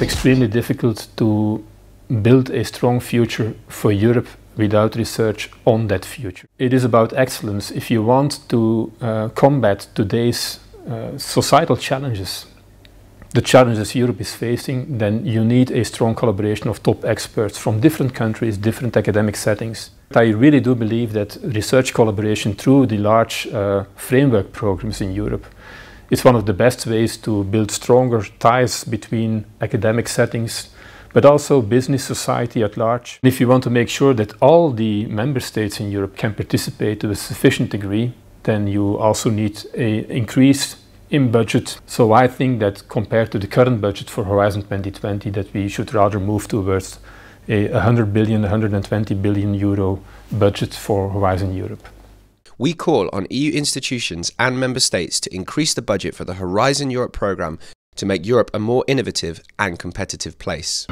it's extremely difficult to build a strong future for Europe without research on that future. It is about excellence. If you want to uh, combat today's uh, societal challenges, the challenges Europe is facing, then you need a strong collaboration of top experts from different countries, different academic settings. I really do believe that research collaboration through the large uh, framework programs in Europe it's one of the best ways to build stronger ties between academic settings but also business society at large. If you want to make sure that all the member states in Europe can participate to a sufficient degree, then you also need an increase in budget. So I think that compared to the current budget for Horizon 2020, that we should rather move towards a 100 billion, 120 billion euro budget for Horizon Europe we call on EU institutions and member states to increase the budget for the Horizon Europe programme to make Europe a more innovative and competitive place.